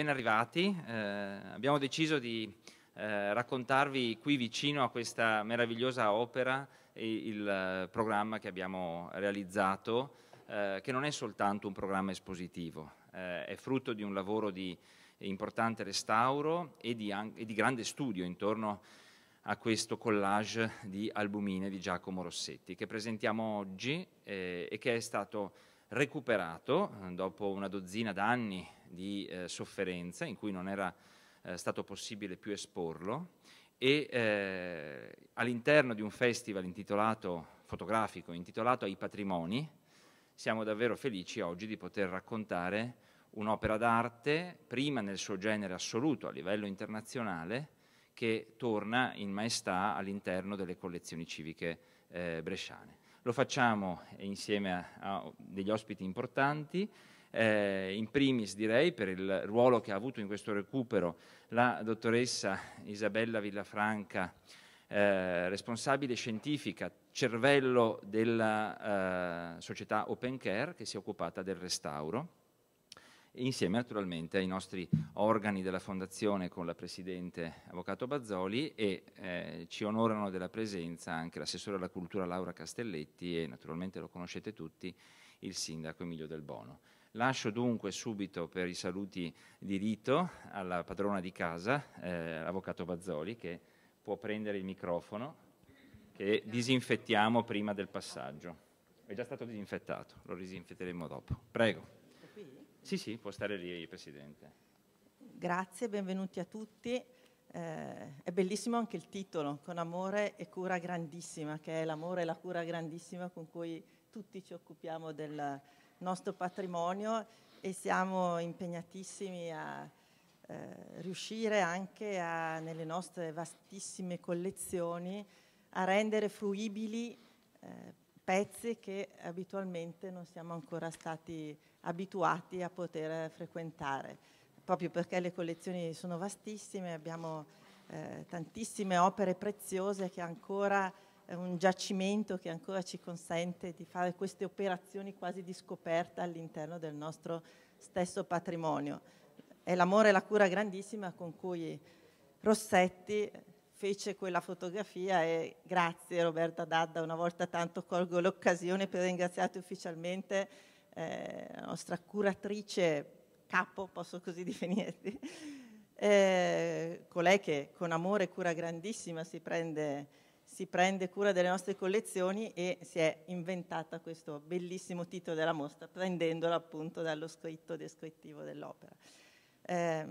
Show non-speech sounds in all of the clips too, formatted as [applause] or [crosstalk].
ben arrivati. Eh, abbiamo deciso di eh, raccontarvi qui vicino a questa meravigliosa opera il eh, programma che abbiamo realizzato, eh, che non è soltanto un programma espositivo, eh, è frutto di un lavoro di importante restauro e di, e di grande studio intorno a questo collage di albumine di Giacomo Rossetti che presentiamo oggi eh, e che è stato recuperato eh, dopo una dozzina d'anni di eh, sofferenza in cui non era eh, stato possibile più esporlo e eh, all'interno di un festival intitolato fotografico intitolato Ai patrimoni siamo davvero felici oggi di poter raccontare un'opera d'arte prima nel suo genere assoluto a livello internazionale che torna in maestà all'interno delle collezioni civiche eh, bresciane. Lo facciamo insieme a, a degli ospiti importanti eh, in primis direi per il ruolo che ha avuto in questo recupero la dottoressa Isabella Villafranca, eh, responsabile scientifica, cervello della eh, società Open Care che si è occupata del restauro insieme naturalmente ai nostri organi della Fondazione con la Presidente Avvocato Bazzoli e eh, ci onorano della presenza anche l'assessore alla cultura Laura Castelletti e naturalmente lo conoscete tutti, il Sindaco Emilio Del Bono. Lascio dunque subito per i saluti di rito alla padrona di casa, eh, l'avvocato Bazzoli, che può prendere il microfono che disinfettiamo prima del passaggio. È già stato disinfettato, lo disinfetteremo dopo. Prego. Sì, sì, può stare lì, Presidente. Grazie, benvenuti a tutti. Eh, è bellissimo anche il titolo, con amore e cura grandissima, che è l'amore e la cura grandissima con cui tutti ci occupiamo del, nostro patrimonio e siamo impegnatissimi a eh, riuscire anche a, nelle nostre vastissime collezioni a rendere fruibili eh, pezzi che abitualmente non siamo ancora stati abituati a poter frequentare, proprio perché le collezioni sono vastissime, abbiamo eh, tantissime opere preziose che ancora un giacimento che ancora ci consente di fare queste operazioni quasi di scoperta all'interno del nostro stesso patrimonio. È l'amore e la cura grandissima con cui Rossetti fece quella fotografia e grazie Roberta Dadda, una volta tanto colgo l'occasione per ringraziarti ufficialmente, eh, la nostra curatrice capo, posso così definirti, [laughs] eh, colei che con amore e cura grandissima si prende si prende cura delle nostre collezioni e si è inventata questo bellissimo titolo della mostra, prendendolo appunto dallo scritto descrittivo dell'opera. Eh,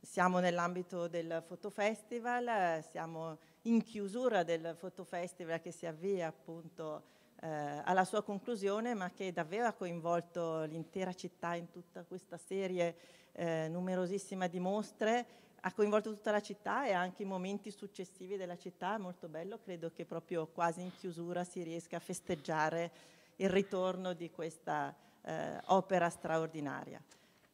siamo nell'ambito del fotofestival, siamo in chiusura del fotofestival che si avvia appunto eh, alla sua conclusione, ma che davvero ha coinvolto l'intera città in tutta questa serie eh, numerosissima di mostre ha coinvolto tutta la città e anche i momenti successivi della città, è molto bello, credo che proprio quasi in chiusura si riesca a festeggiare il ritorno di questa eh, opera straordinaria.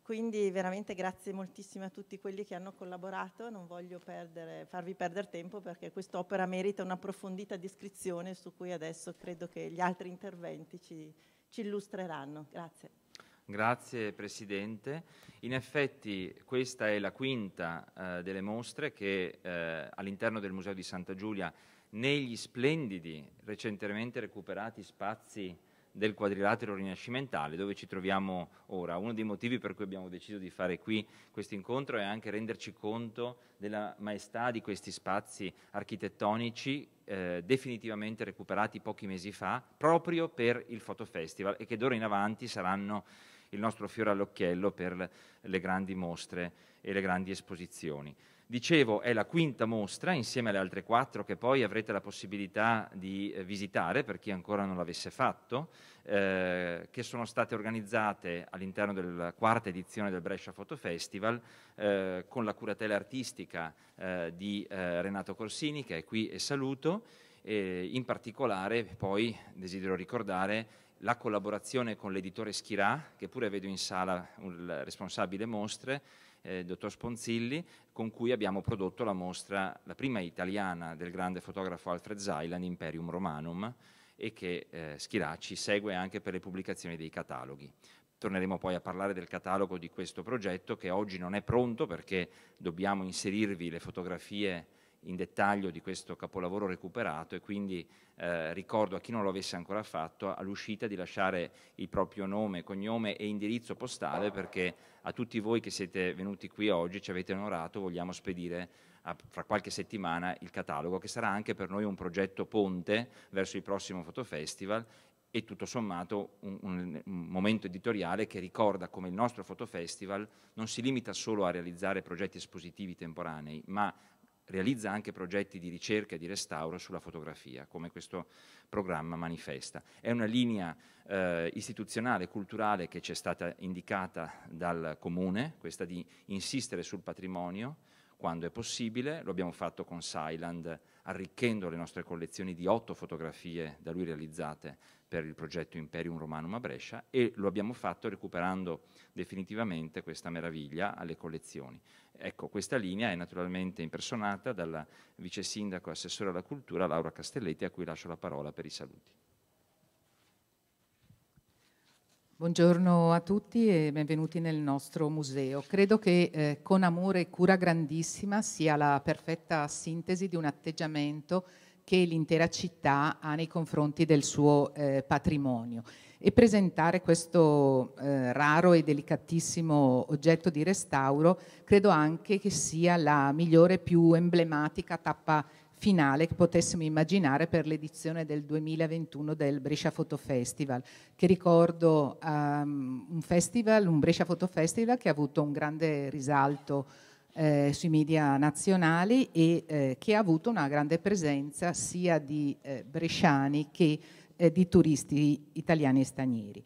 Quindi veramente grazie moltissimo a tutti quelli che hanno collaborato, non voglio perdere, farvi perdere tempo perché quest'opera merita un'approfondita descrizione su cui adesso credo che gli altri interventi ci, ci illustreranno. Grazie. Grazie Presidente. In effetti questa è la quinta eh, delle mostre che eh, all'interno del Museo di Santa Giulia, negli splendidi, recentemente recuperati spazi del quadrilatero rinascimentale dove ci troviamo ora. Uno dei motivi per cui abbiamo deciso di fare qui questo incontro è anche renderci conto della maestà di questi spazi architettonici eh, definitivamente recuperati pochi mesi fa proprio per il Fotofestival e che d'ora in avanti saranno il nostro fiore all'occhiello per le grandi mostre e le grandi esposizioni. Dicevo, è la quinta mostra, insieme alle altre quattro che poi avrete la possibilità di eh, visitare per chi ancora non l'avesse fatto, eh, che sono state organizzate all'interno della quarta edizione del Brescia Photo Festival eh, con la curatela artistica eh, di eh, Renato Corsini, che è qui e saluto, e in particolare poi desidero ricordare la collaborazione con l'editore Schirà, che pure vedo in sala il responsabile mostre, eh, il dottor Sponzilli, con cui abbiamo prodotto la mostra, la prima italiana del grande fotografo Alfred Zeiland, Imperium Romanum, e che eh, Schirà ci segue anche per le pubblicazioni dei cataloghi. Torneremo poi a parlare del catalogo di questo progetto che oggi non è pronto perché dobbiamo inserirvi le fotografie in dettaglio di questo capolavoro recuperato e quindi eh, ricordo a chi non lo avesse ancora fatto all'uscita di lasciare il proprio nome, cognome e indirizzo postale perché a tutti voi che siete venuti qui oggi ci avete onorato, vogliamo spedire a, fra qualche settimana il catalogo che sarà anche per noi un progetto ponte verso il prossimo fotofestival e tutto sommato un, un, un, momento editoriale che ricorda come il nostro fotofestival non si limita solo a realizzare progetti espositivi temporanei, ma realizza anche progetti di ricerca e di restauro sulla fotografia, come questo programma manifesta. È una linea eh, istituzionale, culturale che ci è stata indicata dal Comune, questa di insistere sul patrimonio quando è possibile, lo abbiamo fatto con Silent, arricchendo le nostre collezioni di otto fotografie da lui realizzate per il progetto Imperium Romanum a Brescia e lo abbiamo fatto recuperando definitivamente questa meraviglia alle collezioni. Ecco, questa linea è naturalmente impersonata dalla vice sindaco e assessore alla cultura Laura Castelletti, a cui lascio la parola per i saluti. Buongiorno a tutti e benvenuti nel nostro museo. Credo che eh, con amore e cura grandissima sia la perfetta sintesi di un atteggiamento che l'intera città ha nei confronti del suo eh, patrimonio e presentare questo eh, raro e delicatissimo oggetto di restauro credo anche che sia la migliore e più emblematica tappa finale che potessimo immaginare per l'edizione del 2021 del Brescia Photo Festival, che ricordo um, un festival, un Brescia Photo Festival che ha avuto un grande risalto eh, sui media nazionali e eh, che ha avuto una grande presenza sia di eh, bresciani che eh, di turisti italiani e stranieri.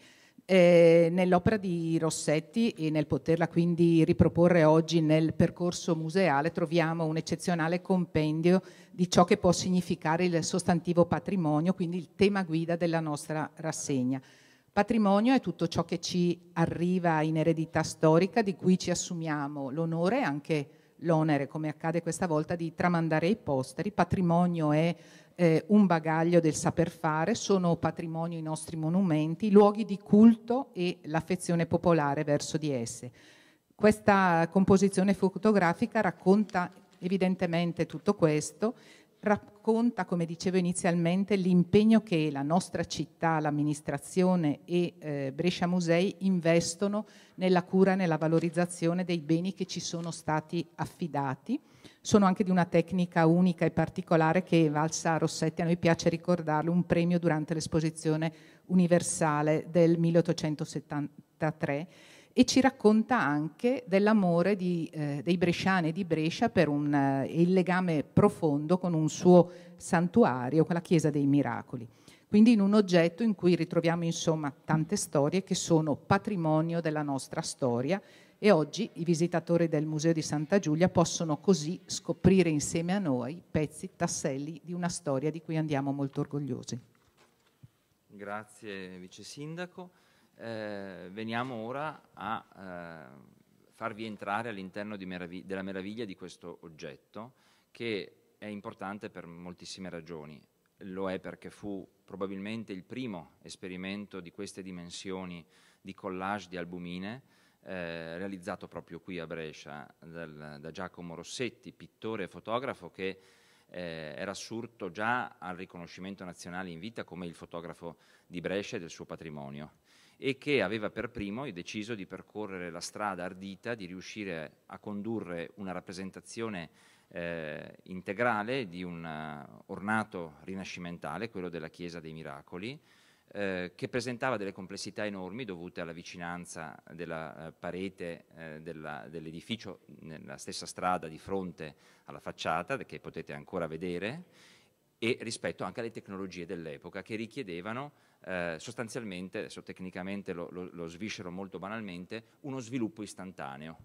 Eh, nell'opera di Rossetti e nel poterla quindi riproporre oggi nel percorso museale troviamo un eccezionale compendio di ciò che può significare il sostantivo patrimonio, quindi il tema guida della nostra rassegna. Patrimonio è tutto ciò che ci arriva in eredità storica di cui ci assumiamo l'onore e anche l'onere, come accade questa volta, di tramandare ai posteri. Patrimonio è eh, un bagaglio del saper fare, sono patrimonio i nostri monumenti, luoghi di culto e l'affezione popolare verso di esse. Questa composizione fotografica racconta evidentemente tutto questo, racconta, come dicevo inizialmente, l'impegno che la nostra città, l'amministrazione e eh, Brescia Musei investono nella cura e nella valorizzazione dei beni che ci sono stati affidati. Sono anche di una tecnica unica e particolare che valsa a Rossetti, a noi piace ricordarlo, un premio durante l'esposizione universale del 1873 e ci racconta anche dell'amore di, eh, dei bresciani di Brescia per un, eh, il legame profondo con un suo santuario, con la Chiesa dei Miracoli. Quindi in un oggetto in cui ritroviamo insomma tante storie che sono patrimonio della nostra storia e oggi i visitatori del Museo di Santa Giulia possono così scoprire insieme a noi pezzi, tasselli di una storia di cui andiamo molto orgogliosi. Grazie Vice Sindaco eh, veniamo ora a eh, farvi entrare all'interno meravig della meraviglia di questo oggetto che è importante per moltissime ragioni. Lo è perché fu probabilmente il primo esperimento di queste dimensioni di collage di albumine eh, realizzato proprio qui a Brescia dal, da Giacomo Rossetti, pittore e fotografo che eh, era assurto già al riconoscimento nazionale in vita come il fotografo di Brescia e del suo patrimonio e che aveva per primo deciso di percorrere la strada ardita di riuscire a condurre una rappresentazione eh, integrale di un eh, ornato rinascimentale, quello della Chiesa dei Miracoli, eh, che presentava delle complessità enormi dovute alla vicinanza della eh, parete eh, della, dell'edificio nella stessa strada di fronte alla facciata, che potete ancora vedere, e rispetto anche alle tecnologie dell'epoca che richiedevano eh, sostanzialmente, adesso tecnicamente lo, lo, lo sviscero molto banalmente, uno sviluppo istantaneo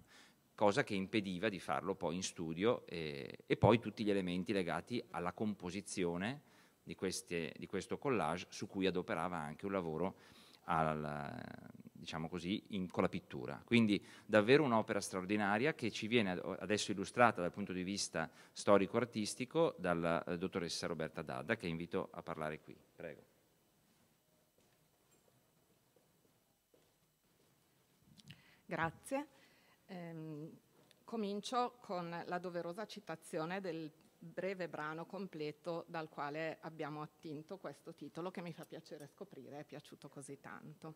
cosa che impediva di farlo poi in studio e, eh, e poi tutti gli elementi legati alla composizione di, queste, di, questo collage su cui adoperava anche un lavoro alla, diciamo così, in, con la pittura. Quindi davvero un'opera straordinaria che ci viene adesso illustrata dal punto di vista storico-artistico dalla eh, dottoressa Roberta Dadda che invito a parlare qui. Prego. Grazie. Ehm, comincio con la doverosa citazione del breve brano completo dal quale abbiamo attinto questo titolo che mi fa piacere scoprire, è piaciuto così tanto.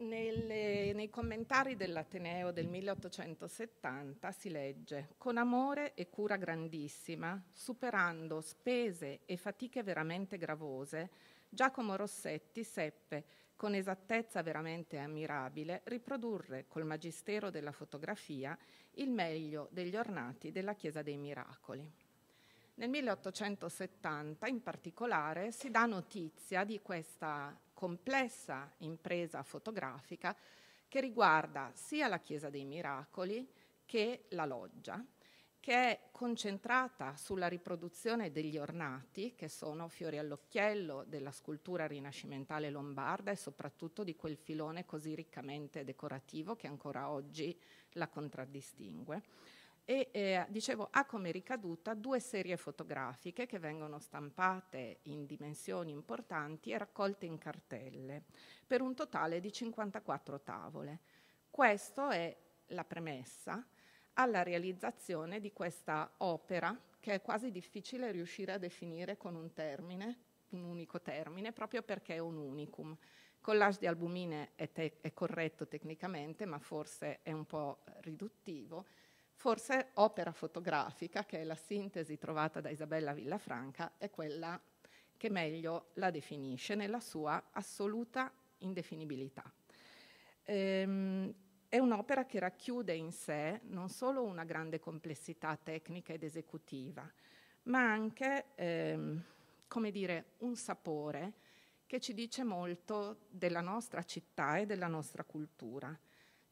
Nelle, nei commentari dell'Ateneo del 1870 si legge con amore e cura grandissima, superando spese e fatiche veramente gravose, Giacomo Rossetti seppe con esattezza veramente ammirabile, riprodurre col magistero della fotografia il meglio degli ornati della Chiesa dei Miracoli. Nel 1870 in particolare si dà notizia di questa complessa impresa fotografica che riguarda sia la Chiesa dei Miracoli che la loggia che è concentrata sulla riproduzione degli ornati, che sono fiori all'occhiello della scultura rinascimentale lombarda e soprattutto di quel filone così riccamente decorativo che ancora oggi la contraddistingue. E eh, dicevo, ha come ricaduta due serie fotografiche che vengono stampate in dimensioni importanti e raccolte in cartelle, per un totale di 54 tavole. Questa è la premessa alla realizzazione di questa opera che è quasi difficile riuscire a definire con un termine, un unico termine, proprio perché è un unicum. Collage di albumine è, te- è corretto tecnicamente, ma forse è un po' riduttivo. Forse opera fotografica, che è la sintesi trovata da Isabella Villafranca, è quella che meglio la definisce nella sua assoluta indefinibilità. Ehm, è un'opera che racchiude in sé non solo una grande complessità tecnica ed esecutiva, ma anche, ehm, come dire, un sapore che ci dice molto della nostra città e della nostra cultura.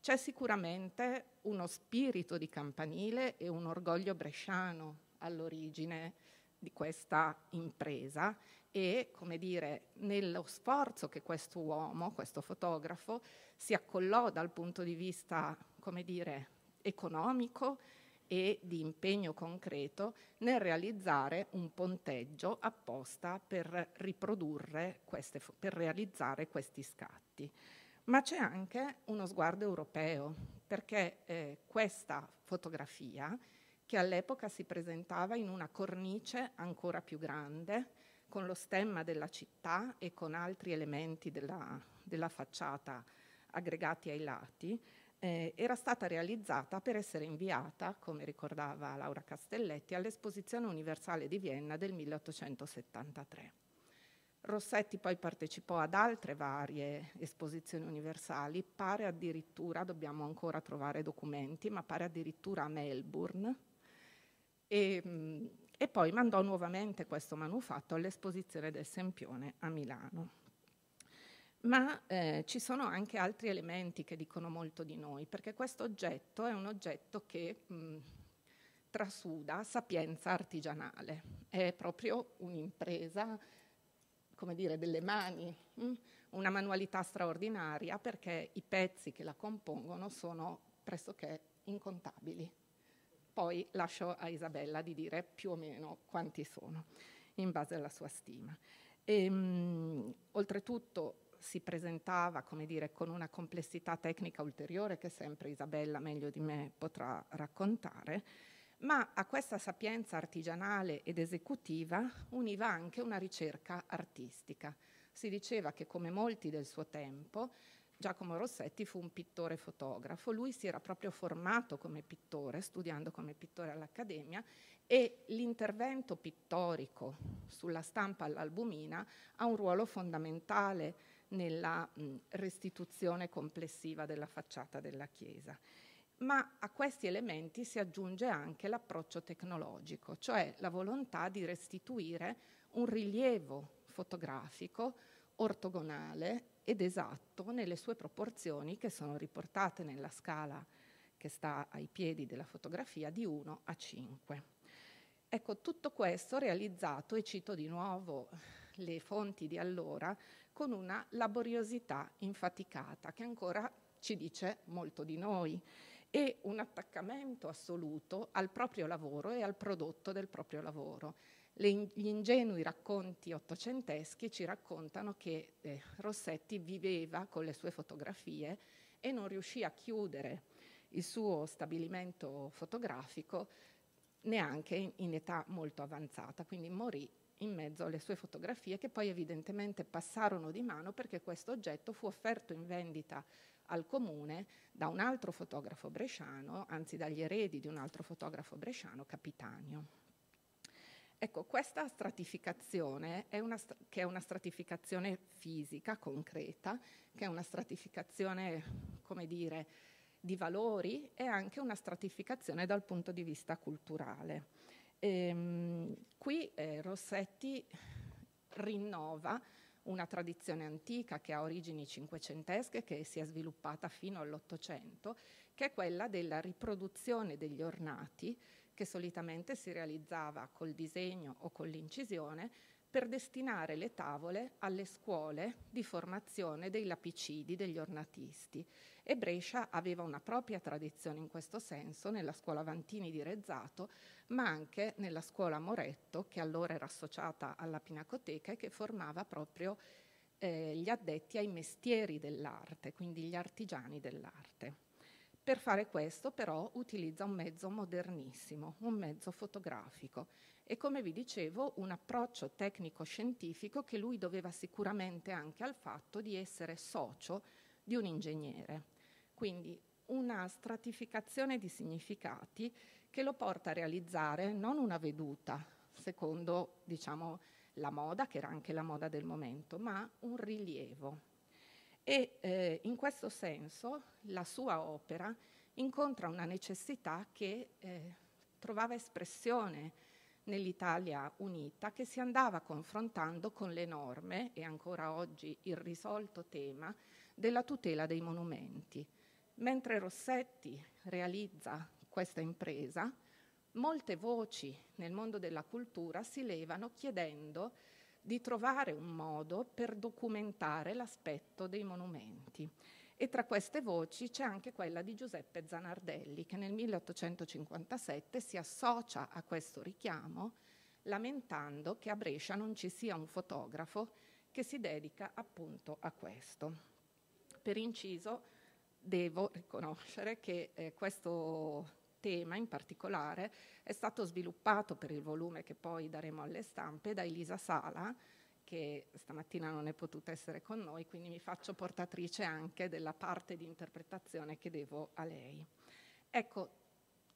C'è sicuramente uno spirito di campanile e un orgoglio bresciano all'origine di questa impresa e, come dire, nello sforzo che questo uomo, questo fotografo, si accollò dal punto di vista, come dire, economico e di impegno concreto nel realizzare un ponteggio apposta per riprodurre queste, per realizzare questi scatti. Ma c'è anche uno sguardo europeo, perché eh, questa fotografia che all'epoca si presentava in una cornice ancora più grande, con lo stemma della città e con altri elementi della, della facciata aggregati ai lati, eh, era stata realizzata per essere inviata, come ricordava Laura Castelletti, all'Esposizione Universale di Vienna del 1873. Rossetti poi partecipò ad altre varie esposizioni universali, pare addirittura, dobbiamo ancora trovare documenti, ma pare addirittura a Melbourne, e, ehm, e poi mandò nuovamente questo manufatto all'esposizione del Sempione a Milano. Ma eh, ci sono anche altri elementi che dicono molto di noi, perché questo oggetto è un oggetto che mh, mm, trasuda sapienza artigianale, è proprio un'impresa, come dire, delle mani, mh? Mm? una manualità straordinaria perché i pezzi che la compongono sono pressoché incontabili. Poi lascio a Isabella di dire più o meno quanti sono, in base alla sua stima. E, ehm, mh, oltretutto si presentava, come dire, con una complessità tecnica ulteriore che sempre Isabella meglio di me potrà raccontare, ma a questa sapienza artigianale ed esecutiva univa anche una ricerca artistica. Si diceva che come molti del suo tempo Giacomo Rossetti fu un pittore fotografo, lui si era proprio formato come pittore, studiando come pittore all'Accademia e l'intervento pittorico sulla stampa all'albumina ha un ruolo fondamentale nella restituzione complessiva della facciata della chiesa. Ma a questi elementi si aggiunge anche l'approccio tecnologico, cioè la volontà di restituire un rilievo fotografico ortogonale ed esatto nelle sue proporzioni che sono riportate nella scala che sta ai piedi della fotografia di 1 a 5. Ecco, tutto questo realizzato, e cito di nuovo le fonti di allora, con una laboriosità infaticata che ancora ci dice molto di noi e un attaccamento assoluto al proprio lavoro e al prodotto del proprio lavoro gli ingenui racconti ottocenteschi ci raccontano che eh, Rossetti viveva con le sue fotografie e non riuscì a chiudere il suo stabilimento fotografico neanche in, in età molto avanzata, quindi morì in mezzo alle sue fotografie che poi evidentemente passarono di mano perché questo oggetto fu offerto in vendita al comune da un altro fotografo bresciano, anzi dagli eredi di un altro fotografo bresciano, Capitanio. Ecco, questa stratificazione, è una, che è una stratificazione fisica, concreta, che è una stratificazione, come dire, di valori, è anche una stratificazione dal punto di vista culturale. Ehm, qui eh, Rossetti rinnova una tradizione antica che ha origini cinquecentesche, che si è sviluppata fino all'Ottocento, che è quella della riproduzione degli ornati che solitamente si realizzava col disegno o con l'incisione, per destinare le tavole alle scuole di formazione dei lapicidi, degli ornatisti. E Brescia aveva una propria tradizione in questo senso nella scuola Vantini di Rezzato, ma anche nella scuola Moretto, che allora era associata alla Pinacoteca e che formava proprio eh, gli addetti ai mestieri dell'arte, quindi gli artigiani dell'arte. Per fare questo però utilizza un mezzo modernissimo, un mezzo fotografico e come vi dicevo un approccio tecnico-scientifico che lui doveva sicuramente anche al fatto di essere socio di un ingegnere. Quindi una stratificazione di significati che lo porta a realizzare non una veduta, secondo diciamo, la moda, che era anche la moda del momento, ma un rilievo, e eh, in questo senso la sua opera incontra una necessità che eh, trovava espressione nell'Italia unita che si andava confrontando con l'enorme e ancora oggi irrisolto tema della tutela dei monumenti. Mentre Rossetti realizza questa impresa, molte voci nel mondo della cultura si levano chiedendo di trovare un modo per documentare l'aspetto dei monumenti. E tra queste voci c'è anche quella di Giuseppe Zanardelli, che nel 1857 si associa a questo richiamo lamentando che a Brescia non ci sia un fotografo che si dedica appunto a questo. Per inciso, devo riconoscere che eh, questo tema in particolare è stato sviluppato per il volume che poi daremo alle stampe da Elisa Sala, che stamattina non è potuta essere con noi, quindi mi faccio portatrice anche della parte di interpretazione che devo a lei. Ecco,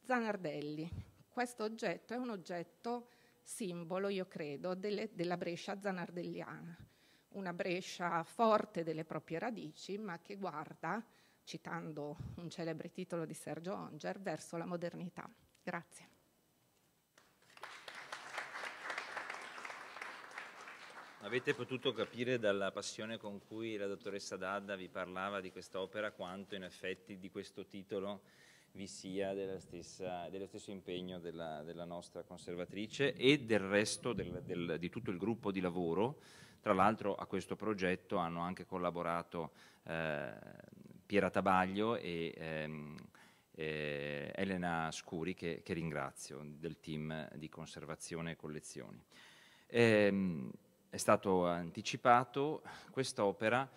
Zanardelli, questo oggetto è un oggetto simbolo, io credo, delle, della Brescia zanardelliana, una Brescia forte delle proprie radici, ma che guarda citando un celebre titolo di Sergio Onger, verso la modernità. Grazie. Avete potuto capire dalla passione con cui la dottoressa Dadda vi parlava di quest'opera quanto in effetti di questo titolo vi sia stessa, dello stesso impegno della, della, nostra conservatrice e del resto del, del, di tutto il gruppo di lavoro. Tra l'altro a questo progetto hanno anche collaborato eh, Piera Tabaglio e ehm, eh, Elena Scuri, che, che, ringrazio, del team di conservazione e collezioni. Eh, è stato anticipato, quest'opera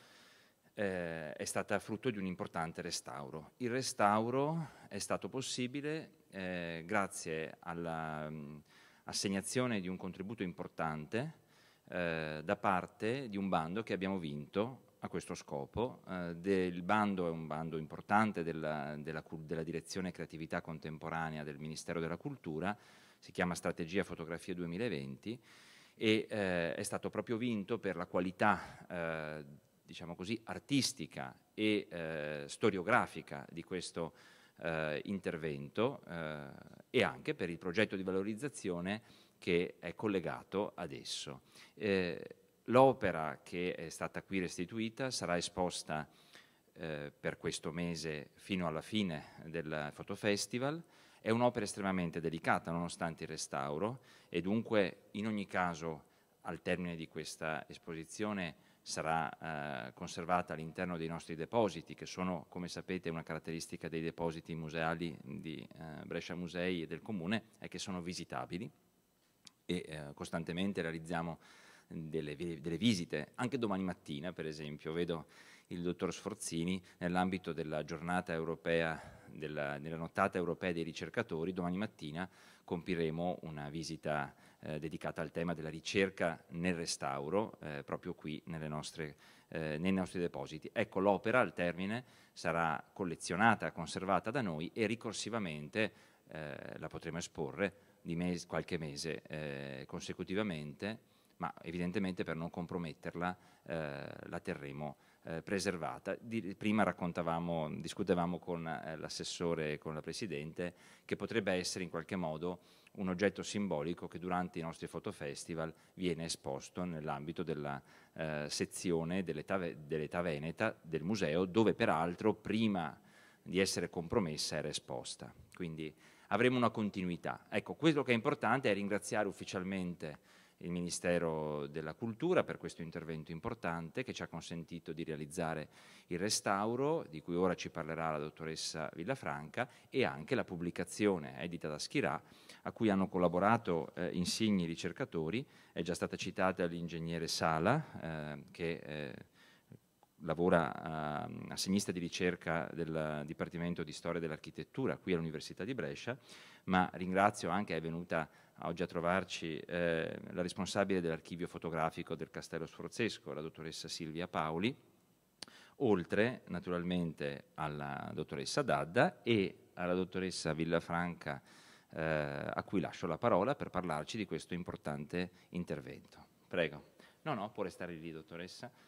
eh, è stata frutto di un importante restauro. Il restauro è stato possibile eh, grazie all'assegnazione di un contributo importante eh, da parte di un bando che abbiamo vinto a questo scopo. Eh, del bando è un bando importante della, della, della, Direzione Creatività Contemporanea del Ministero della Cultura, si chiama Strategia Fotografia 2020 e eh, è stato proprio vinto per la qualità, eh, diciamo così, artistica e eh, storiografica di questo eh, intervento eh, e anche per il progetto di valorizzazione che è collegato ad esso. Eh, L'opera che è stata qui restituita sarà esposta eh, per questo mese fino alla fine del fotofestival. È un'opera estremamente delicata nonostante il restauro e dunque in ogni caso al termine di questa esposizione sarà eh, conservata all'interno dei nostri depositi, che sono, come sapete, una caratteristica dei depositi museali di eh, Brescia Musei e del Comune, è che sono visitabili e eh, costantemente realizziamo delle, delle visite. Anche domani mattina, per esempio, vedo il dottor Sforzini nell'ambito della giornata europea, della, della, nottata europea dei ricercatori. Domani mattina compiremo una visita eh, dedicata al tema della ricerca nel restauro, eh, proprio qui nostre, eh, nei nostri depositi. Ecco, l'opera al termine sarà collezionata, conservata da noi e ricorsivamente eh, la potremo esporre di mes qualche mese eh, consecutivamente ma evidentemente per non comprometterla eh, la terremo eh, preservata. Di, prima raccontavamo, discutevamo con eh, l'assessore e con la Presidente che potrebbe essere in qualche modo un oggetto simbolico che durante i nostri fotofestival viene esposto nell'ambito della eh, sezione dell'età, dell'età veneta del museo, dove peraltro prima di essere compromessa era esposta. Quindi avremo una continuità. Ecco, quello che è importante è ringraziare ufficialmente il Ministero della Cultura per questo intervento importante che ci ha consentito di realizzare il restauro, di cui ora ci parlerà la dottoressa Villafranca, e anche la pubblicazione eh, edita da Schirà, a cui hanno collaborato eh, insigni ricercatori, è già stata citata l'ingegnere Sala, eh, che eh, lavora a, a, sinistra di ricerca del Dipartimento di Storia dell'Architettura qui all'Università di Brescia, ma ringrazio anche, è venuta oggi a trovarci eh, la responsabile dell'archivio fotografico del Castello Sforzesco, la dottoressa Silvia Paoli, oltre naturalmente alla dottoressa Dadda e alla dottoressa Villafranca, eh, a cui lascio la parola per parlarci di questo importante intervento. Prego. No, no, può restare lì, dottoressa.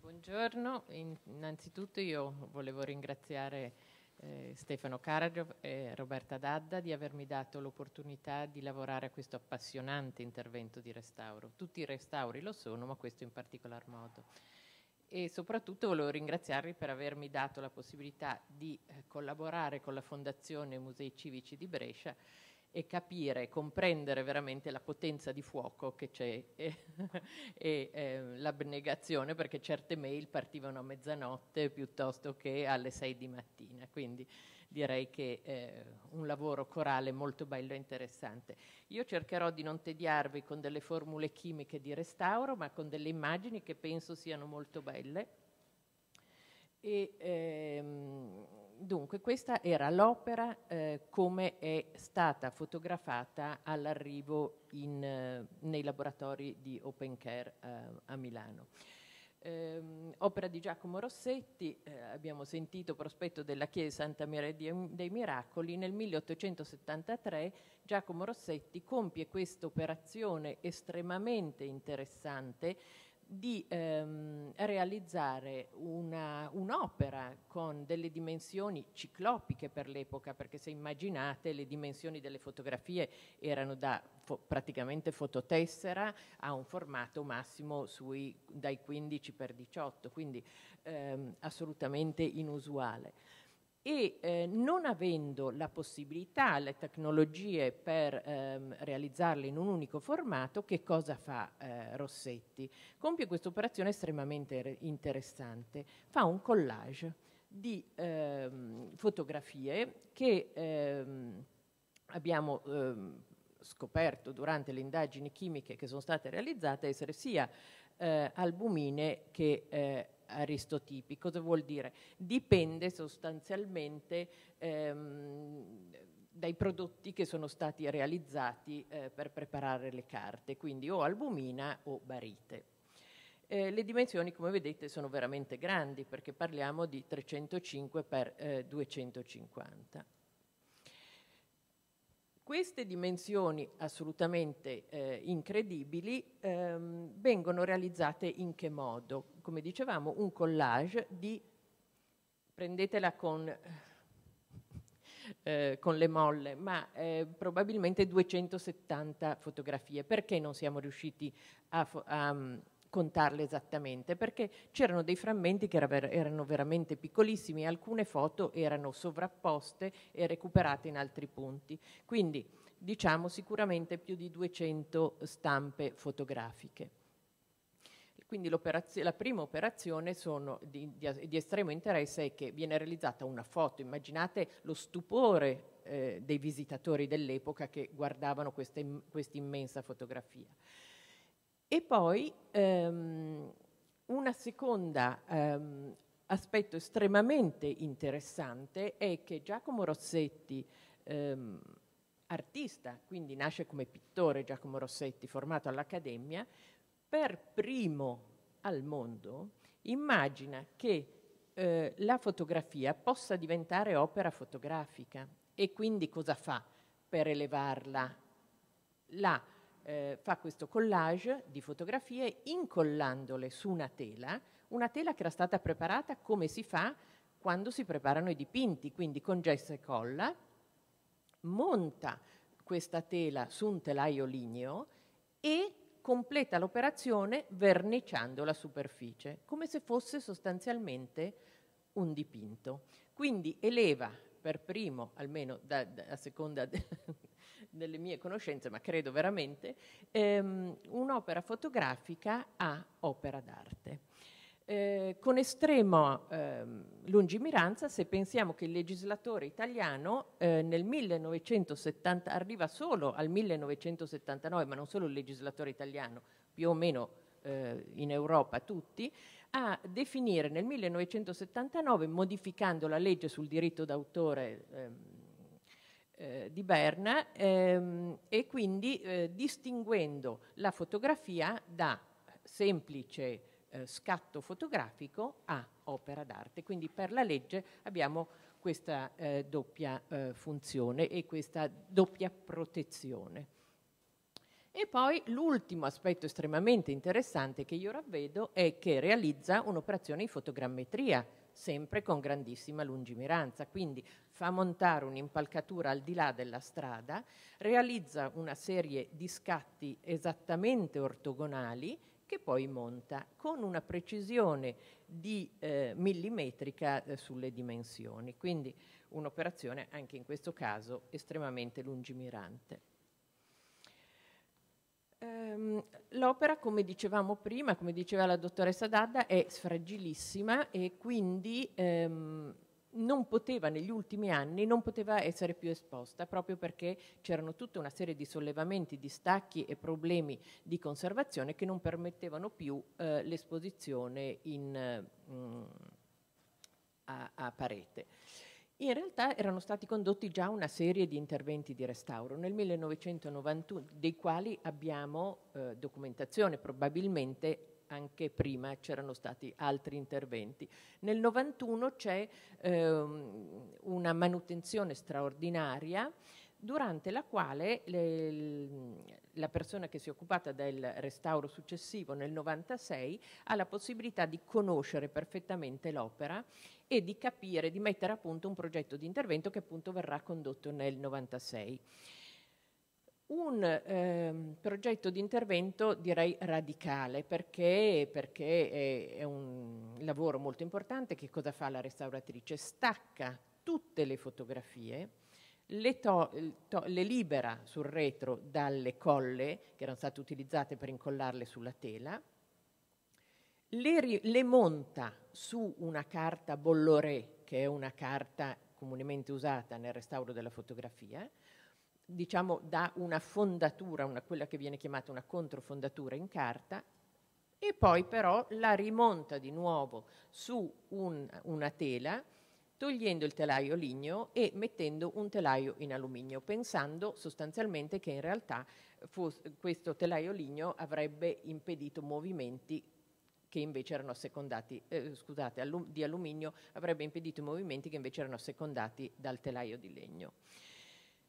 buongiorno, innanzitutto io volevo ringraziare eh, Stefano Caraggio e Roberta Dadda di avermi dato l'opportunità di lavorare a questo appassionante intervento di restauro. Tutti i restauri lo sono, ma questo in particolar modo. E soprattutto volevo ringraziarvi per avermi dato la possibilità di eh, collaborare con la Fondazione Musei Civici di Brescia e capire, comprendere veramente la potenza di fuoco che c'è eh, [laughs] e, e eh, l'abnegazione, perché certe mail partivano a mezzanotte piuttosto che alle sei di mattina. Quindi direi che eh, un lavoro corale molto bello e interessante. Io cercherò di non tediarvi con delle formule chimiche di restauro, ma con delle immagini che penso siano molto belle. E, ehm, Dunque, questa era l'opera eh, come è stata fotografata all'arrivo in, eh, nei laboratori di Open Care eh, a Milano. Ehm, opera di Giacomo Rossetti, eh, abbiamo sentito prospetto della Chiesa di Santa Maria dei Miracoli, nel 1873 Giacomo Rossetti compie questa operazione estremamente interessante di ehm, realizzare una, un'opera con delle dimensioni ciclopiche per l'epoca, perché se immaginate le dimensioni delle fotografie erano da fo- praticamente fototessera a un formato massimo sui, dai 15 x 18, quindi ehm, assolutamente inusuale e eh, non avendo la possibilità, le tecnologie per ehm, realizzarle in un unico formato, che cosa fa eh, Rossetti? Compie questa operazione estremamente interessante, fa un collage di ehm, fotografie che ehm, abbiamo ehm, scoperto durante le indagini chimiche che sono state realizzate essere sia eh, albumine che eh, aristotipi. Cosa vuol dire? Dipende sostanzialmente ehm, dai prodotti che sono stati realizzati eh, per preparare le carte, quindi o albumina o barite. Eh, le dimensioni, come vedete, sono veramente grandi perché parliamo di 305 x eh, 250. Queste dimensioni assolutamente eh, incredibili ehm, vengono realizzate in che modo? Come dicevamo, un collage di, prendetela con, eh, con le molle, ma eh, probabilmente 270 fotografie. Perché non siamo riusciti a, a mm, contarle esattamente, perché c'erano dei frammenti che erano veramente piccolissimi, e alcune foto erano sovrapposte e recuperate in altri punti. Quindi diciamo sicuramente più di 200 stampe fotografiche. Quindi la prima operazione sono, di, di, di, estremo interesse è che viene realizzata una foto, immaginate lo stupore eh, dei visitatori dell'epoca che guardavano questa, questa immensa fotografia. E poi ehm, un secondo ehm, aspetto estremamente interessante è che Giacomo Rossetti, ehm, artista, quindi nasce come pittore Giacomo Rossetti, formato all'Accademia, per primo al mondo immagina che eh, la fotografia possa diventare opera fotografica e quindi cosa fa per elevarla? La eh, fa questo collage di fotografie incollandole su una tela, una tela che era stata preparata come si fa quando si preparano i dipinti, quindi con gesso e colla, monta questa tela su un telaio ligneo e completa l'operazione verniciando la superficie, come se fosse sostanzialmente un dipinto. Quindi eleva per primo, almeno da, da, a seconda de, delle mie conoscenze, ma credo veramente, ehm, un'opera fotografica a opera d'arte. Eh, con estrema ehm, lungimiranza se pensiamo che il legislatore italiano eh, nel 1970 arriva solo al 1979, ma non solo il legislatore italiano, più o meno eh, in Europa tutti, a definire nel 1979, modificando la legge sul diritto d'autore ehm, eh, di Berna ehm, e quindi eh, distinguendo la fotografia da semplice eh, scatto fotografico a opera d'arte. Quindi per la legge abbiamo questa eh, doppia eh, funzione e questa doppia protezione. E poi l'ultimo aspetto estremamente interessante che io ravvedo è che realizza un'operazione in fotogrammetria, sempre con grandissima lungimiranza, quindi fa montare un'impalcatura al di là della strada, realizza una serie di scatti esattamente ortogonali che poi monta con una precisione di eh, millimetrica eh, sulle dimensioni, quindi un'operazione anche in questo caso estremamente lungimirante. Ehm, l'opera, come dicevamo prima, come diceva la dottoressa Dadda, è fragilissima e quindi ehm, non poteva negli ultimi anni non poteva essere più esposta proprio perché c'erano tutta una serie di sollevamenti, di stacchi e problemi di conservazione che non permettevano più eh, l'esposizione in, mh, mm, a, a, parete. In realtà erano stati condotti già una serie di interventi di restauro nel 1991, dei quali abbiamo eh, documentazione, probabilmente anche prima c'erano stati altri interventi. Nel 91 c'è ehm, una manutenzione straordinaria durante la quale le, la persona che si è occupata del restauro successivo nel 96 ha la possibilità di conoscere perfettamente l'opera e di capire, di mettere a punto un progetto di intervento che appunto verrà condotto nel 96. Un eh, progetto di intervento direi radicale perché, perché è, è un lavoro molto importante. Che cosa fa la restauratrice? Stacca tutte le fotografie, le, le, libera sul retro dalle colle che erano state utilizzate per incollarle sulla tela le, le monta su una carta Bolloré, che è una carta comunemente usata nel restauro della fotografia, diciamo da una fondatura, una, quella che viene chiamata una controfondatura in carta, e poi però la rimonta di nuovo su un, una tela, togliendo il telaio ligneo e mettendo un telaio in alluminio, pensando sostanzialmente che in realtà questo telaio ligneo avrebbe impedito movimenti che invece erano secondati, eh, scusate, allum di alluminio, avrebbe impedito i movimenti che invece erano secondati dal telaio di legno.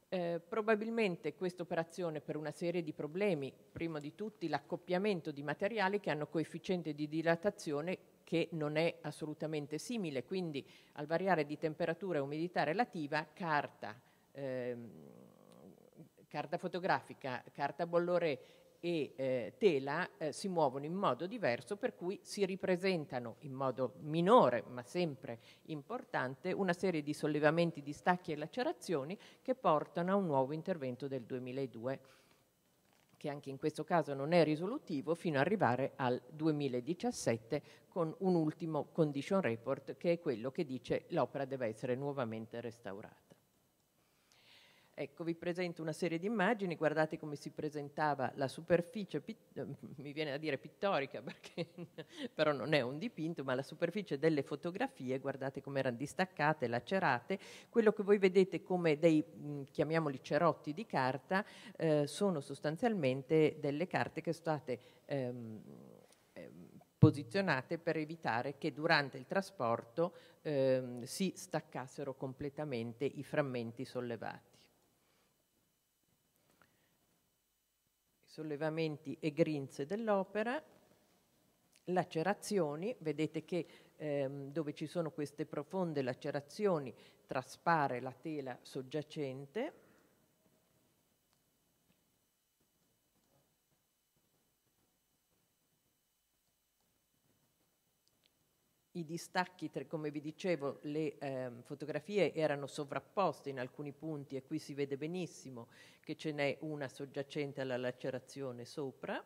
Eh, probabilmente questa operazione per una serie di problemi, primo di tutti l'accoppiamento di materiali che hanno coefficiente di dilatazione che non è assolutamente simile, quindi al variare di temperatura e umidità relativa, carta, ehm, carta fotografica, carta bollore e eh, tela eh, si muovono in modo diverso, per cui si ripresentano in modo minore, ma sempre importante, una serie di sollevamenti di stacchi e lacerazioni che portano a un nuovo intervento del 2002 che anche in questo caso non è risolutivo, fino ad arrivare al 2017 con un ultimo condition report che è quello che dice l'opera deve essere nuovamente restaurata. Ecco, vi presento una serie di immagini, guardate come si presentava la superficie, ehm, mi viene a dire pittorica perché [laughs] però non è un dipinto, ma la superficie delle fotografie, guardate come erano distaccate, lacerate, quello che voi vedete come dei, chiamiamoli cerotti di carta, eh, sono sostanzialmente delle carte che sono state... Ehm, ehm, posizionate per evitare che durante il trasporto ehm, si staccassero completamente i frammenti sollevati. sollevamenti e grinze dell'opera, lacerazioni, vedete che ehm, dove ci sono queste profonde lacerazioni traspare la tela soggiacente, i distacchi, tra, come vi dicevo, le eh, fotografie erano sovrapposte in alcuni punti e qui si vede benissimo che ce n'è una soggiacente alla lacerazione sopra.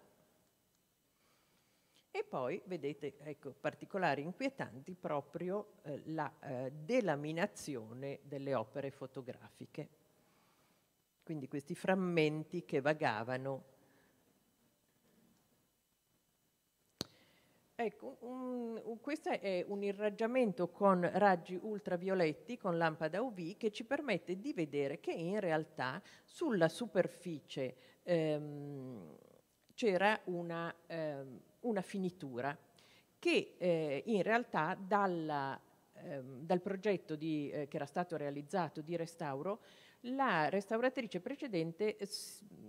E poi vedete, ecco, particolari inquietanti proprio eh, la eh, delaminazione delle opere fotografiche. Quindi questi frammenti che vagavano Ecco, un, un, questo è un irraggiamento con raggi ultravioletti, con lampada UV, che ci permette di vedere che in realtà sulla superficie ehm, c'era una, ehm, una, finitura che eh, in realtà dalla, ehm, dal progetto di, eh, che era stato realizzato di restauro la restauratrice precedente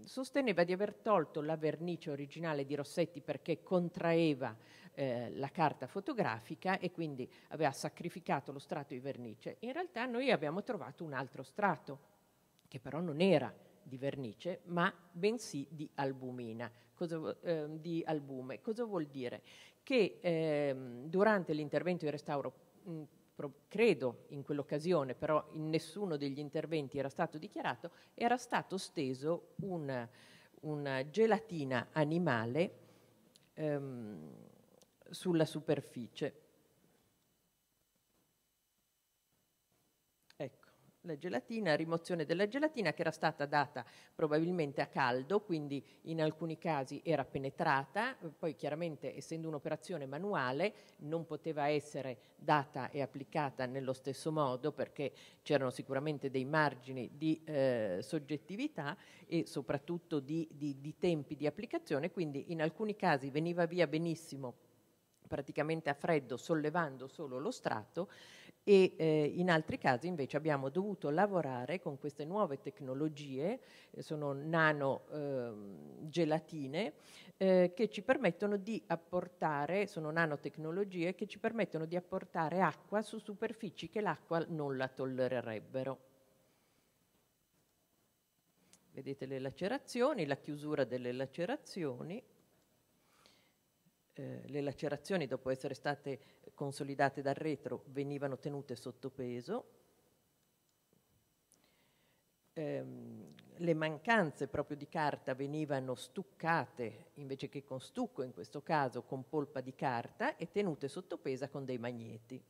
sosteneva di aver tolto la vernice originale di Rossetti perché contraeva eh, la carta fotografica e quindi aveva sacrificato lo strato di vernice. In realtà noi abbiamo trovato un altro strato, che però non era di vernice, ma bensì di albumina, cosa, eh, di albume. Cosa vuol dire? Che eh, durante l'intervento di restauro mh, credo in quell'occasione, però in nessuno degli interventi era stato dichiarato, era stato steso una, una gelatina animale ehm, sulla superficie. Ecco, la gelatina, rimozione della gelatina che era stata data probabilmente a caldo, quindi in alcuni casi era penetrata, poi chiaramente essendo un'operazione manuale non poteva essere data e applicata nello stesso modo perché c'erano sicuramente dei margini di eh, soggettività e soprattutto di, di, di tempi di applicazione, quindi in alcuni casi veniva via benissimo praticamente a freddo sollevando solo lo strato e eh, in altri casi invece abbiamo dovuto lavorare con queste nuove tecnologie, eh, sono nano ehm, eh, gelatine, che ci permettono di apportare, sono nanotecnologie che ci permettono di apportare acqua su superfici che l'acqua non la tollererebbero vedete le lacerazioni, la chiusura delle lacerazioni eh, le lacerazioni, dopo essere state consolidate dal retro, venivano tenute sotto peso. Ehm, le mancanze proprio di carta venivano stuccate invece che con stucco in questo caso con polpa di carta e tenute sotto pesa con dei magneti.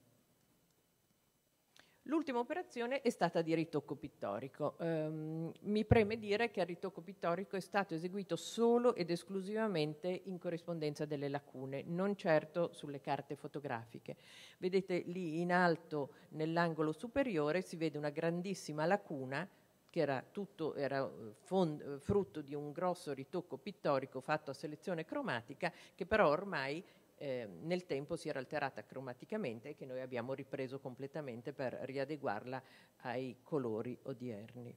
L'ultima operazione è stata di ritocco pittorico. Um, ehm, mi preme dire che il ritocco pittorico è stato eseguito solo ed esclusivamente in corrispondenza delle lacune, non certo sulle carte fotografiche. Vedete lì in alto, nell'angolo superiore, si vede una grandissima lacuna che era tutto era eh, eh, frutto di un grosso ritocco pittorico fatto a selezione cromatica, che però ormai eh, nel tempo si era alterata cromaticamente e che noi abbiamo ripreso completamente per riadeguarla ai colori odierni.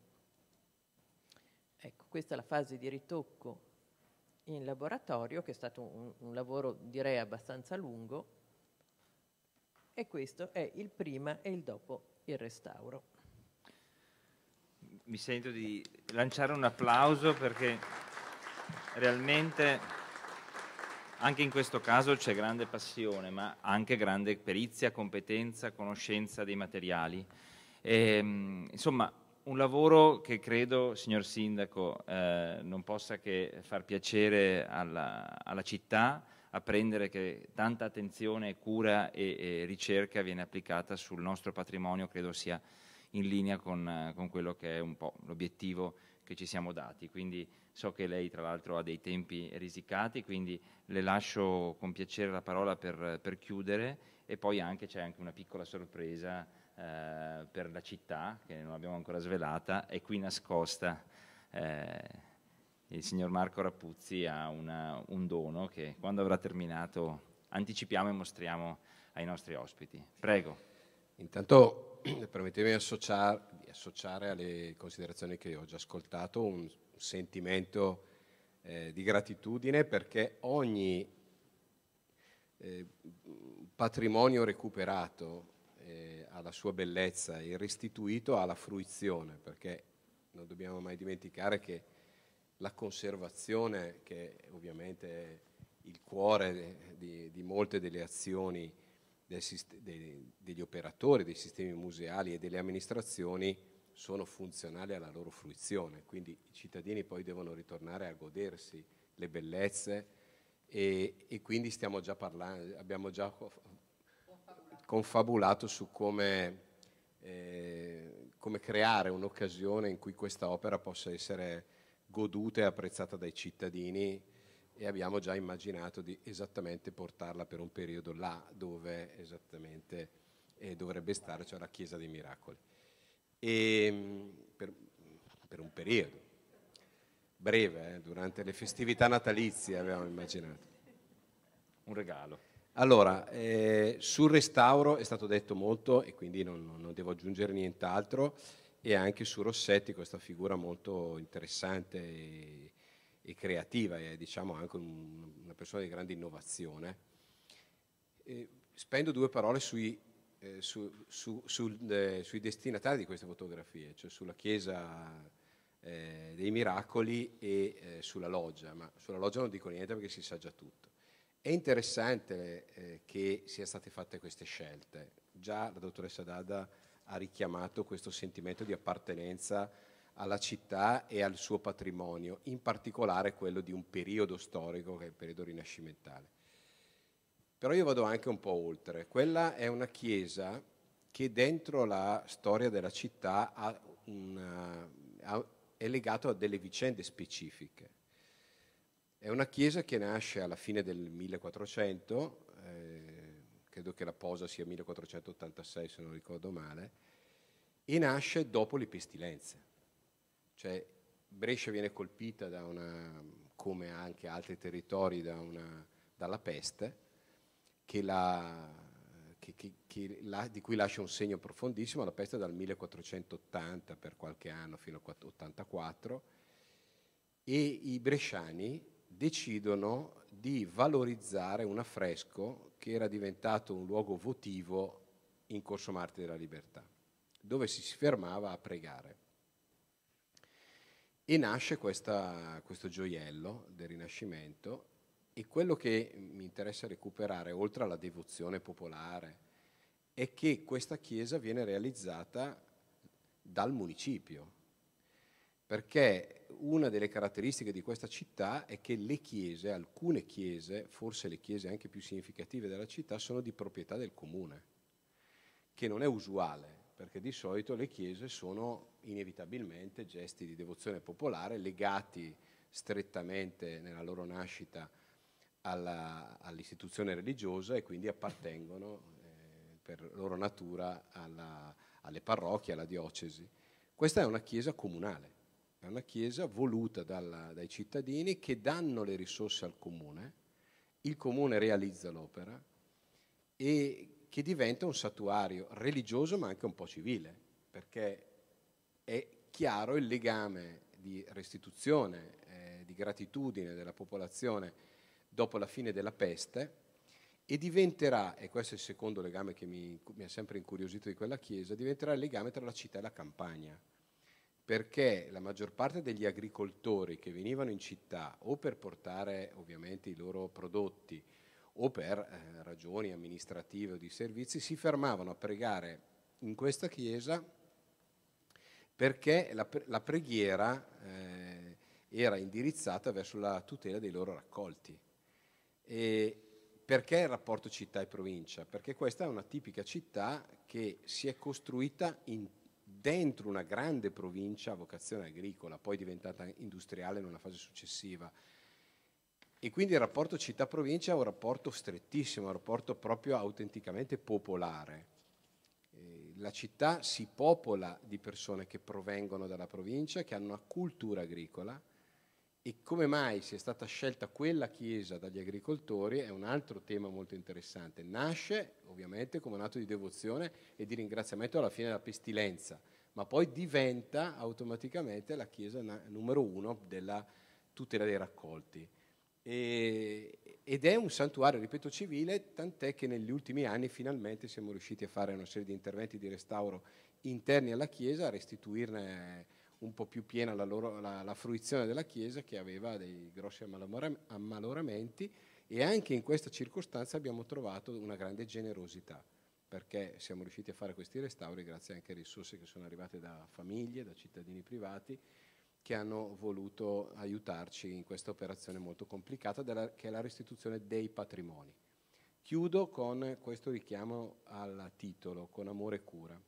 Ecco, questa è la fase di ritocco in laboratorio, che è stato un, un lavoro direi abbastanza lungo, e questo è il prima e il dopo il restauro. Mi sento di lanciare un applauso perché realmente anche in questo caso c'è grande passione, ma anche grande perizia, competenza, conoscenza dei materiali. E, ehm, insomma, un lavoro che credo, signor Sindaco, eh, non possa che far piacere alla, alla, città apprendere che tanta attenzione, cura e, e, ricerca viene applicata sul nostro patrimonio, credo sia in linea con, con quello che è un po' l'obiettivo che ci siamo dati. Quindi, So che lei tra l'altro ha dei tempi risicati, quindi le lascio con piacere la parola per, per chiudere e poi anche c'è anche una piccola sorpresa eh, per la città che non abbiamo ancora svelata, è qui nascosta. Eh, il signor Marco Rappuzzi ha una, un dono che quando avrà terminato anticipiamo e mostriamo ai nostri ospiti. Prego. Intanto [clears throat] permettetemi di associare, di associare alle considerazioni che ho già ascoltato un sentimento eh, di gratitudine perché ogni eh, patrimonio recuperato eh, ha sua bellezza e restituito alla fruizione, perché non dobbiamo mai dimenticare che la conservazione, che è ovviamente è il cuore eh, di, di, molte delle azioni del, dei, degli operatori, dei sistemi museali e delle amministrazioni, sono funzionali alla loro fruizione, quindi i cittadini poi devono ritornare a godersi le bellezze e, e quindi stiamo già parlando, abbiamo già confabulato, confabulato su come, eh, come creare un'occasione in cui questa opera possa essere goduta e apprezzata dai cittadini e abbiamo già immaginato di esattamente portarla per un periodo là dove esattamente eh, dovrebbe stare, cioè la Chiesa dei Miracoli e, ehm, per, per, un periodo breve, eh, durante le festività natalizie avevamo immaginato. Un regalo. Allora, eh, sul restauro è stato detto molto e quindi non, non devo aggiungere nient'altro e anche su Rossetti, questa figura molto interessante e, e creativa e diciamo anche un, una persona di grande innovazione. E spendo due parole sui eh, su, su, eh, sui destinatari di queste fotografie, cioè sulla chiesa eh, dei miracoli e eh, sulla loggia, ma sulla loggia non dico niente perché si sa già tutto. È interessante eh, che siano state fatte queste scelte, già la dottoressa Dada ha richiamato questo sentimento di appartenenza alla città e al suo patrimonio, in particolare quello di un periodo storico che è il periodo rinascimentale. Però io vado anche un po' oltre. Quella è una chiesa che dentro la storia della città una, eh, è legata a delle vicende specifiche. È una chiesa che nasce alla fine del 1400, eh, credo che la posa sia 1486 se non ricordo male, e nasce dopo le pestilenze. Cioè Brescia viene colpita da una, come anche altri territori, da una, dalla peste che la, che, che, la, di cui lascia un segno profondissimo, la peste dal 1480 per qualche anno fino al 84, e i bresciani decidono di valorizzare un affresco che era diventato un luogo votivo in Corso Marte della Libertà, dove si fermava a pregare. E nasce questa, questo gioiello del Rinascimento e quello che mi interessa recuperare, oltre alla devozione popolare, è che questa chiesa viene realizzata dal municipio, perché una delle caratteristiche di questa città è che le chiese, alcune chiese, forse le chiese anche più significative della città, sono di proprietà del comune, che non è usuale, perché di solito le chiese sono inevitabilmente gesti di devozione popolare legati strettamente nella loro nascita alla, all'istituzione religiosa e quindi appartengono eh, per loro natura alla, alle parrocchie, alla diocesi. Questa è una chiesa comunale, è una chiesa voluta dalla, dai cittadini che danno le risorse al comune, il comune realizza l'opera e che diventa un santuario religioso ma anche un po' civile, perché è chiaro il legame di restituzione, eh, di gratitudine della popolazione dopo la fine della peste e diventerà, e questo è il secondo legame che mi, mi ha sempre incuriosito di quella chiesa, diventerà il legame tra la città e la campagna, perché la maggior parte degli agricoltori che venivano in città o per portare ovviamente i loro prodotti o per eh, ragioni amministrative o di servizi si fermavano a pregare in questa chiesa perché la, la preghiera eh, era indirizzata verso la tutela dei loro raccolti. E perché il rapporto città e provincia? Perché questa è una tipica città che si è costruita in, dentro una grande provincia a vocazione agricola, poi diventata industriale in una fase successiva. E quindi il rapporto città-provincia è un rapporto strettissimo, un rapporto proprio autenticamente popolare. La città si popola di persone che provengono dalla provincia, che hanno una cultura agricola, e come mai sia stata scelta quella chiesa dagli agricoltori è un altro tema molto interessante. Nasce ovviamente come un atto di devozione e di ringraziamento alla fine della pestilenza, ma poi diventa automaticamente la chiesa numero uno della tutela dei raccolti. E, ed è un santuario, ripeto, civile, tant'è che negli ultimi anni finalmente siamo riusciti a fare una serie di interventi di restauro interni alla chiesa, a restituirne un po' più piena la, loro, la, la fruizione della Chiesa che aveva dei grossi ammaloramenti e anche in questa circostanza abbiamo trovato una grande generosità perché siamo riusciti a fare questi restauri grazie anche a risorse che sono arrivate da famiglie, da cittadini privati che hanno voluto aiutarci in questa operazione molto complicata della, che è la restituzione dei patrimoni. Chiudo con questo richiamo al titolo, con amore e cura.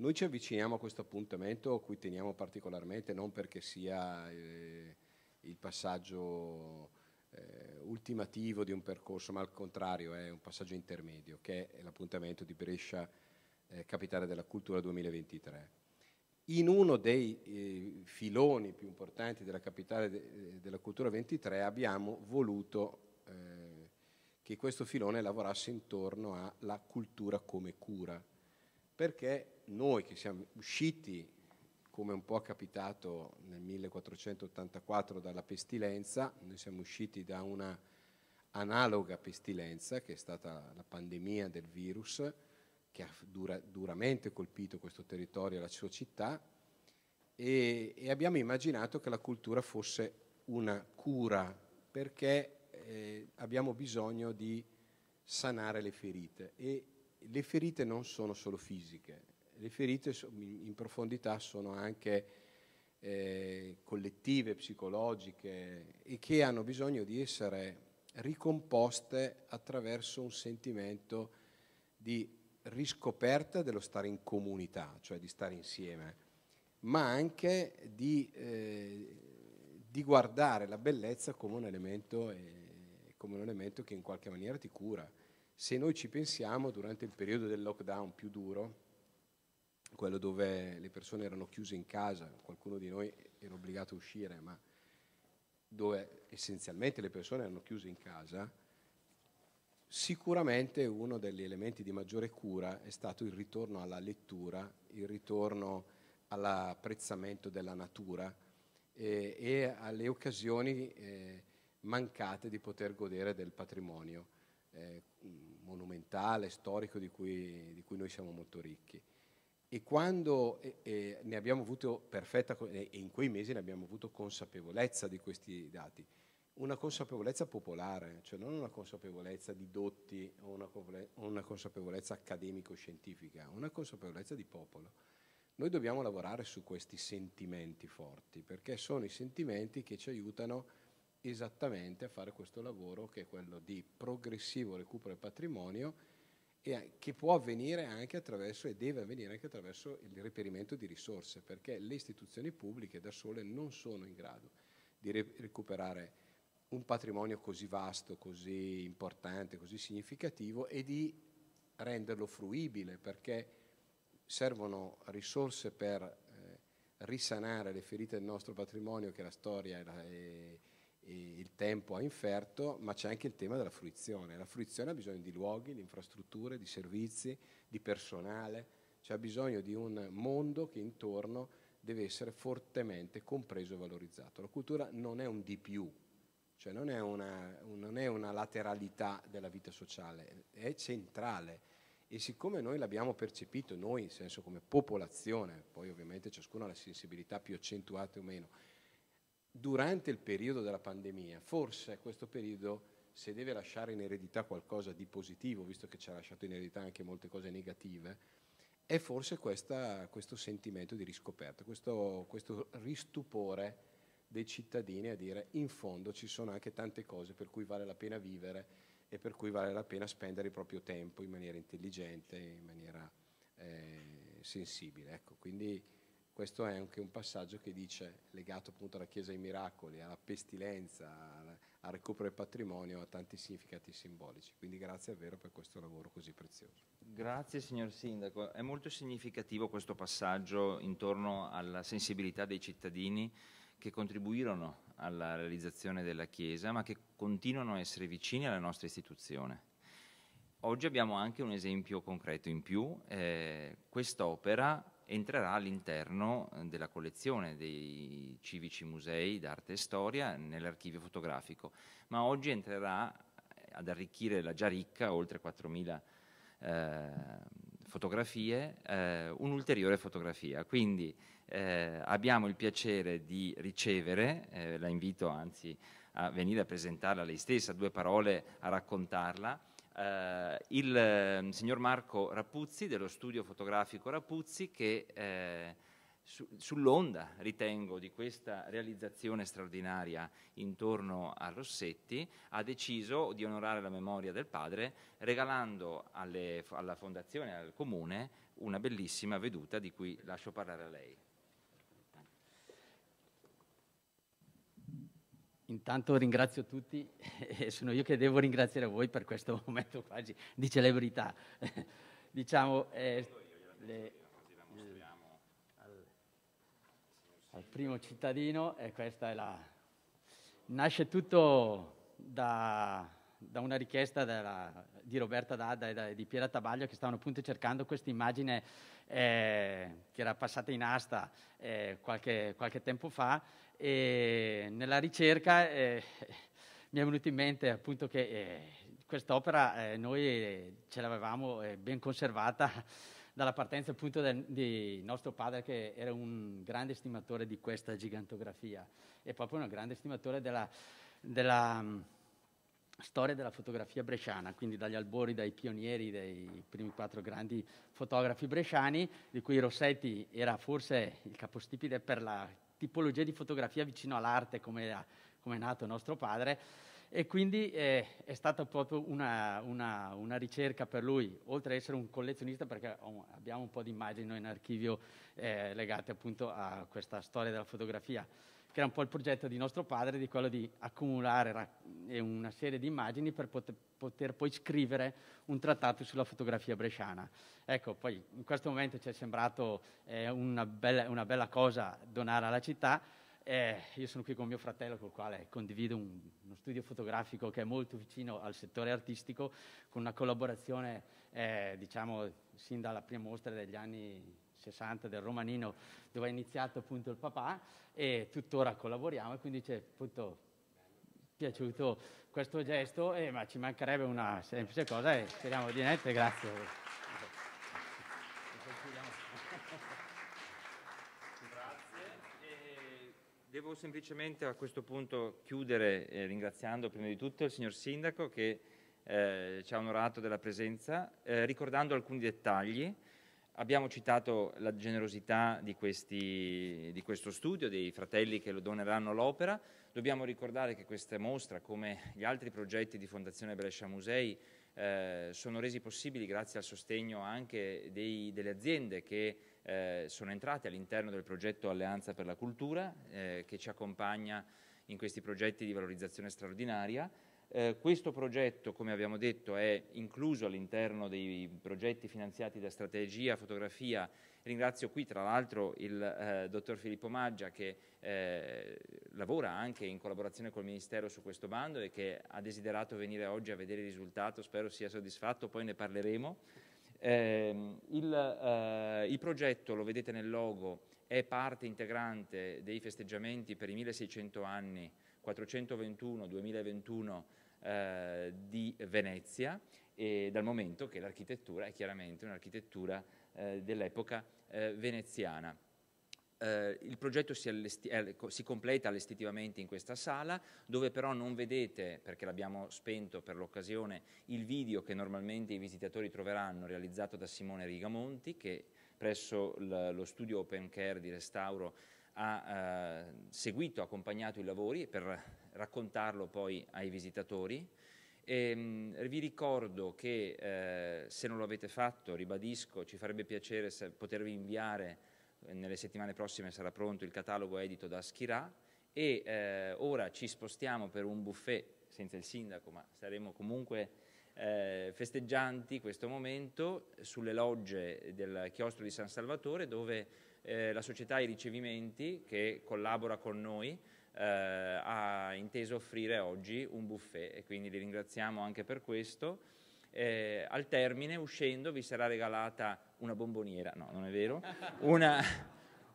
Noi ci avviciniamo a questo appuntamento a cui teniamo particolarmente, non perché sia eh, il passaggio eh, ultimativo di un percorso, ma al contrario è un passaggio intermedio, che è l'appuntamento di Brescia eh, Capitale della Cultura 2023. In uno dei eh, filoni più importanti della Capitale de eh, della Cultura 23 abbiamo voluto eh, che questo filone lavorasse intorno alla cultura come cura perché noi che siamo usciti, come un po' è capitato nel 1484 dalla pestilenza, noi siamo usciti da una analoga pestilenza che è stata la pandemia del virus che ha dura, duramente colpito questo territorio e la sua città e, e, abbiamo immaginato che la cultura fosse una cura perché eh, abbiamo bisogno di sanare le ferite e le ferite non sono solo fisiche, le ferite in profondità sono anche eh, collettive, psicologiche e che hanno bisogno di essere ricomposte attraverso un sentimento di riscoperta dello stare in comunità, cioè di stare insieme, ma anche di, eh, di guardare la bellezza come un elemento, eh, come un elemento che in qualche maniera ti cura se noi ci pensiamo, durante il periodo del lockdown più duro, quello dove le persone erano chiuse in casa, qualcuno di noi era obbligato a uscire, ma dove essenzialmente le persone erano chiuse in casa, sicuramente uno degli elementi di maggiore cura è stato il ritorno alla lettura, il ritorno all'apprezzamento della natura eh, e alle occasioni eh, mancate di poter godere del patrimonio eh, monumentale, storico di cui, di cui, noi siamo molto ricchi. E quando eh, eh, ne abbiamo avuto perfetta, e in quei mesi ne abbiamo avuto consapevolezza di questi dati, una consapevolezza popolare, cioè non una consapevolezza di dotti o una, una consapevolezza accademico-scientifica, una consapevolezza di popolo. Noi dobbiamo lavorare su questi sentimenti forti, perché sono i sentimenti che ci aiutano a esattamente a fare questo lavoro che è quello di progressivo recupero del patrimonio e che può avvenire anche attraverso e deve avvenire anche attraverso il reperimento di risorse, perché le istituzioni pubbliche da sole non sono in grado di re recuperare un patrimonio così vasto, così importante, così significativo e di renderlo fruibile, perché servono risorse per eh, risanare le ferite del nostro patrimonio che la storia e, la, e il tempo ha inferto, ma c'è anche il tema della fruizione. La fruizione ha bisogno di luoghi, di infrastrutture, di servizi, di personale, cioè ha bisogno di un mondo che intorno deve essere fortemente compreso e valorizzato. La cultura non è un di più, cioè non è una, non è una lateralità della vita sociale, è centrale. E siccome noi l'abbiamo percepito, noi in senso come popolazione, poi ovviamente ciascuno ha la sensibilità più accentuata o meno, durante il periodo della pandemia, forse questo periodo se deve lasciare in eredità qualcosa di positivo, visto che ci ha lasciato in eredità anche molte cose negative, è forse questa, questo sentimento di riscoperta, questo, questo ristupore dei cittadini a dire in fondo ci sono anche tante cose per cui vale la pena vivere e per cui vale la pena spendere il proprio tempo in maniera intelligente, in maniera eh, sensibile. Ecco, quindi questo è anche un passaggio che dice, legato appunto alla Chiesa ai miracoli, alla pestilenza, al recupero del patrimonio, a tanti significati simbolici. Quindi grazie davvero per questo lavoro così prezioso. Grazie signor Sindaco. È molto significativo questo passaggio intorno alla sensibilità dei cittadini che contribuirono alla realizzazione della Chiesa, ma che continuano a essere vicini alla nostra istituzione. Oggi abbiamo anche un esempio concreto in più. Eh, quest'opera entrerà all'interno eh, della collezione dei civici musei d'arte e storia nell'archivio fotografico, ma oggi entrerà eh, ad arricchire la già ricca, oltre 4.000 eh, fotografie, eh, un'ulteriore fotografia. Quindi eh, abbiamo il piacere di ricevere, eh, la invito anzi a venire a presentarla lei stessa, due parole a raccontarla, eh, il eh, signor Marco Rapuzzi dello studio fotografico Rapuzzi che eh, su, sull'onda, ritengo, di questa realizzazione straordinaria intorno a Rossetti, ha deciso di onorare la memoria del padre regalando alle, alla fondazione, al comune, una bellissima veduta di cui lascio parlare a lei. Intanto ringrazio tutti [laughs] e sono io che devo ringraziare voi per questo [laughs] momento quasi di celebrità. [laughs] diciamo, eh, le, al, eh, al, primo cittadino e questa è la... Nasce tutto da, da una richiesta della, di Roberta Dadda e da, di Piera Tabaglio che stavano appunto cercando questa immagine eh, che era passata in asta eh, qualche, qualche tempo fa e nella ricerca eh, [laughs] mi è venuto in mente appunto che eh, quest'opera eh, noi eh, ce l'avevamo eh, ben conservata [laughs] dalla partenza appunto del, di nostro padre che era un grande stimatore di questa gigantografia e proprio un grande stimatore della, della mh, mm, storia della fotografia bresciana, quindi dagli albori, dai pionieri, dei primi quattro grandi fotografi bresciani, di cui Rossetti era forse il capostipite per la tipologia di fotografia vicino all'arte come, come è nato nostro padre e quindi eh, è stata proprio una, una, una, ricerca per lui, oltre ad essere un collezionista perché abbiamo un po' di immagini in archivio eh, legate appunto a questa storia della fotografia che era un po' il progetto di nostro padre, di quello di accumulare una serie di immagini per poter, poter poi scrivere un trattato sulla fotografia bresciana. Ecco, poi in questo momento ci è sembrato eh, una, bella, una, bella, cosa donare alla città. Eh, io sono qui con mio fratello, col quale condivido un, uno studio fotografico che è molto vicino al settore artistico, con una collaborazione, eh, diciamo, sin dalla prima mostra degli anni 60 del Romanino dove ha iniziato appunto il papà e tuttora collaboriamo e quindi c'è appunto piaciuto questo gesto, eh, ma ci mancherebbe una semplice cosa e speriamo di niente, grazie. grazie. Devo semplicemente a questo punto chiudere eh, ringraziando prima di tutto il signor Sindaco che eh, ci ha onorato della presenza, eh, ricordando alcuni dettagli. Abbiamo citato la generosità di, questi, di, questo studio, dei fratelli che lo doneranno all'opera. Dobbiamo ricordare che questa mostra, come gli altri progetti di Fondazione Brescia Musei, eh, sono resi possibili grazie al sostegno anche dei, delle aziende che eh, sono entrate all'interno del progetto Alleanza per la Cultura, eh, che ci accompagna in questi progetti di valorizzazione straordinaria eh, questo progetto, come abbiamo detto, è incluso all'interno dei progetti finanziati da strategia, fotografia. Ringrazio qui tra l'altro il eh, dottor Filippo Maggia che eh, lavora anche in collaborazione col Ministero su questo bando e che ha desiderato venire oggi a vedere il risultato, spero sia soddisfatto, poi ne parleremo. Ehm, il, eh, il progetto, lo vedete nel logo, è parte integrante dei festeggiamenti per i 1600 anni 421-2021 eh, di Venezia, e dal momento che l'architettura è chiaramente un'architettura eh, dell'epoca eh, veneziana. Eh, il progetto si, eh, si, completa allestitivamente in questa sala, dove però non vedete, perché l'abbiamo spento per l'occasione, il video che normalmente i visitatori troveranno, realizzato da Simone Rigamonti, che presso lo studio Open Care di Restauro ha eh, seguito, accompagnato i lavori per raccontarlo poi ai visitatori. E, ehm, mh, vi ricordo che eh, se non lo avete fatto, ribadisco, ci farebbe piacere potervi inviare, eh, nelle settimane prossime sarà pronto il catalogo edito da Schirà e eh, ora ci spostiamo per un buffet senza il sindaco, ma saremo comunque eh, festeggianti questo momento sulle logge del chiostro di San Salvatore dove eh, la società I Ricevimenti, che collabora con noi, eh, ha inteso offrire oggi un buffet e quindi li ringraziamo anche per questo. Eh, al termine, uscendo, vi sarà regalata una bomboniera, no, non è vero, [laughs] una,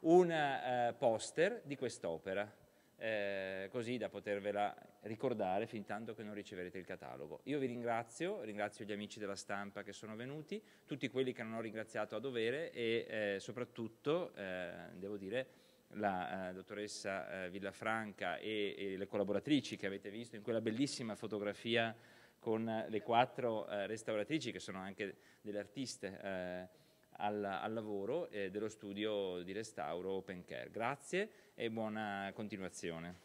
un eh, poster di quest'opera eh, così da potervela ricordare fin tanto che non riceverete il catalogo. Io vi ringrazio, ringrazio gli amici della stampa che sono venuti, tutti quelli che non ho ringraziato a dovere e eh, soprattutto, eh, devo dire, la eh, dottoressa eh, Villafranca e, e, le collaboratrici che avete visto in quella bellissima fotografia con le quattro eh, restauratrici che sono anche delle artiste eh, al, al lavoro eh, dello studio di restauro Open Care. Grazie e buona continuazione.